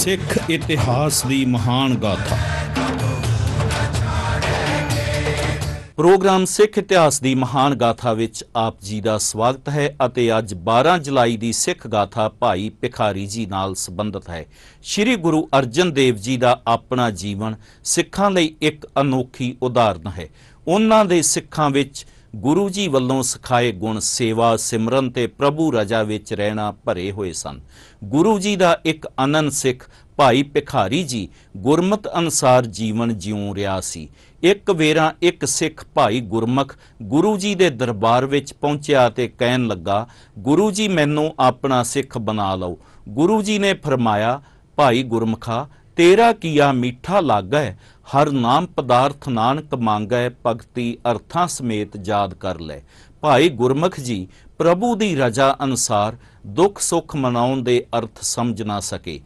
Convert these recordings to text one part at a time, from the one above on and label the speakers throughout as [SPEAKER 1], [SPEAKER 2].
[SPEAKER 1] ਸਿੱਖ ਇਤਿਹਾਸ ਦੀ ਮਹਾਨ ਗਾਥਾ ਪ੍ਰੋਗਰਾਮ ਸਿੱਖ ਇਤਿਹਾਸ ਦੀ ਮਹਾਨ ਗਾਥਾ ਵਿੱਚ ਆਪ ਜੀ ਦਾ ਸਵਾਗਤ ਹੈ ਅਤੇ ਅੱਜ 12 ਜੁਲਾਈ ਦੀ ਸਿੱਖ ਗਾਥਾ ਭਾਈ ਭਿਖਾਰੀ ਜੀ ਨਾਲ ਸੰਬੰਧਿਤ ਹੈ ਸ੍ਰੀ ਗੁਰੂ ਅਰਜਨ ਦੇਵ ਜੀ ਦਾ ਆਪਣਾ ਜੀਵਨ ਸਿੱਖਾਂ ਲਈ ਇੱਕ ਅਨੋਖੀ ਉਦਾਹਰਨ ਹੈ ਉਹਨਾਂ ਦੇ ਸਿੱਖਾਂ ਵਿੱਚ ਗੁਰੂ ਜੀ ਵੱਲੋਂ ਸਿਖਾਏ ਗੁਣ ਸੇਵਾ ਸਿਮਰਨ ਤੇ ਪ੍ਰਭੂ ਰਜਾ ਵਿੱਚ ਰਹਿਣਾ ਭਰੇ ਹੋਏ ਸਨ ਗੁਰੂ ਜੀ ਦਾ ਇੱਕ ਅਨੰਨ ਸਿੱਖ ਭਾਈ ਭਿਖਾਰੀ ਜੀ ਗੁਰਮਤ ਅਨਸਾਰ ਜੀਵਨ ਜਿਉ ਰਿਹਾ ਸੀ ਇੱਕ ਵੇਰਾ ਇੱਕ ਸਿੱਖ ਭਾਈ ਗੁਰਮਖ ਗੁਰੂ ਜੀ ਦੇ ਦਰਬਾਰ ਵਿੱਚ ਪਹੁੰਚਿਆ ਤੇ ਕਹਿਣ ਲੱਗਾ ਗੁਰੂ ਜੀ ਮੈਨੂੰ ਆਪਣਾ ਸਿੱਖ ਬਣਾ ਲਓ ਗੁਰੂ ਜੀ ਨੇ ਫਰਮਾਇਆ ਭਾਈ ਗੁਰਮਖਾ ਤੇਰਾ ਕੀਆ ਮਿੱਠਾ ਲੱਗੈ ਹਰ ਨਾਮ ਪਦਾਰਥ ਨਾਨਕ ਮੰਗੈ ਭਗਤੀ ਅਰਥਾਂ ਸਮੇਤ ਯਾਦ ਕਰ ਲੈ ਭਾਈ ਗੁਰਮਖ ਜੀ ਪ੍ਰਭੂ ਦੀ ਰਜਾ ਅਨੁਸਾਰ ਦੁੱਖ ਸੁੱਖ ਮਨਾਉਣ ਦੇ ਅਰਥ ਸਮਝ ਨਾ ਸਕੇ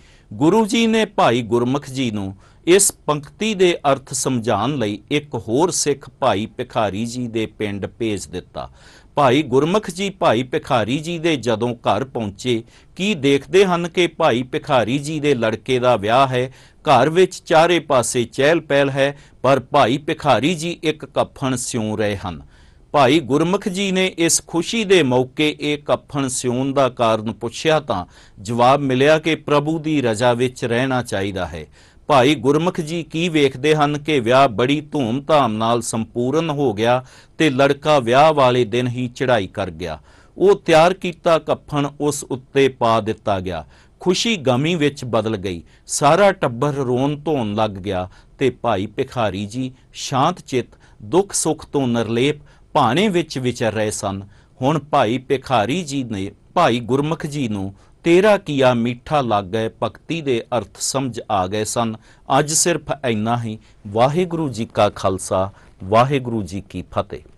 [SPEAKER 1] ਗੁਰੂ ਜੀ ਨੇ ਭਾਈ ਗੁਰਮਖ ਜੀ ਨੂੰ ਇਸ ਪੰਕਤੀ ਦੇ ਅਰਥ ਸਮਝਾਉਣ ਲਈ ਇੱਕ ਹੋਰ ਸਿੱਖ ਭਾਈ ਭਿਖਾਰੀ ਜੀ ਦੇ ਪਿੰਡ ਭੇਜ ਦਿੱਤਾ ਭਾਈ ਗੁਰਮਖ ਜੀ ਭਾਈ ਭਿਖਾਰੀ ਜੀ ਦੇ ਜਦੋਂ ਘਰ ਪਹੁੰਚੇ ਕੀ ਦੇਖਦੇ ਹਨ ਕਿ ਭਾਈ ਭਿਖਾਰੀ ਜੀ ਦੇ ਲੜਕੇ ਦਾ ਵਿਆਹ ਹੈ ਘਰ ਵਿੱਚ ਚਾਰੇ ਪਾਸੇ ਚਹਿਲ ਪਹਿਲ ਹੈ ਪਰ ਭਾਈ ਭਿਖਾਰੀ ਜੀ ਇੱਕ ਕਫਨ ਸਿਉਂ ਰਹੇ ਹਨ ਭਾਈ ਗੁਰਮੁਖ ਜੀ ਨੇ ਇਸ ਖੁਸ਼ੀ ਦੇ ਮੌਕੇ ਇਹ ਕਫਨ ਸਿਉਣ ਦਾ ਕਾਰਨ ਪੁੱਛਿਆ ਤਾਂ ਜਵਾਬ ਮਿਲਿਆ ਕਿ ਪ੍ਰਭੂ ਦੀ ਰਜ਼ਾ ਵਿੱਚ ਰਹਿਣਾ ਚਾਹੀਦਾ ਹੈ ਭਾਈ ਗੁਰਮੁਖ ਜੀ ਕੀ ਵੇਖਦੇ ਹਨ ਕਿ ਵਿਆਹ ਬੜੀ ਧੂਮ-ਧਾਮ ਨਾਲ ਸੰਪੂਰਨ ਹੋ ਗਿਆ ਤੇ ਲੜਕਾ ਵਿਆਹ ਵਾਲੇ ਦਿਨ ਹੀ ਚੜ੍ਹਾਈ ਕਰ ਗਿਆ ਉਹ ਤਿਆਰ ਕੀਤਾ ਕਫਨ ਉਸ ਉੱਤੇ ਪਾ ਦਿੱਤਾ ਗਿਆ ਖੁਸ਼ੀ ਗਮੀ ਵਿੱਚ ਬਦਲ ਗਈ ਸਾਰਾ ਟੱਬਰ ਰੋਣ ਧੋਣ ਲੱਗ ਗਿਆ ਤੇ ਭਾਈ ਭਿਖਾਰੀ ਜੀ ਸ਼ਾਂਤ ਚਿੱਤ ਦੁੱਖ ਸੁੱਖ ਤੋਂ ਨਿਰਲੇਪ ਭਾਣੇ ਵਿੱਚ ਵਿਚਰ ਰਹੇ ਸਨ ਹੁਣ ਭਾਈ ਪਿਖਾਰੀ ਜੀ ਨੇ ਭਾਈ ਗੁਰਮੁਖ ਜੀ ਨੂੰ ਤੇਰਾ ਕੀਆ ਮਿੱਠਾ ਲੱਗੇ ਭਗਤੀ ਦੇ ਅਰਥ ਸਮਝ ਆ ਗਏ ਸਨ ਅੱਜ ਸਿਰਫ ਇੰਨਾ ਹੀ ਵਾਹਿਗੁਰੂ ਜੀ ਕਾ ਖਾਲਸਾ ਵਾਹਿਗੁਰੂ ਜੀ ਕੀ ਫਤਿਹ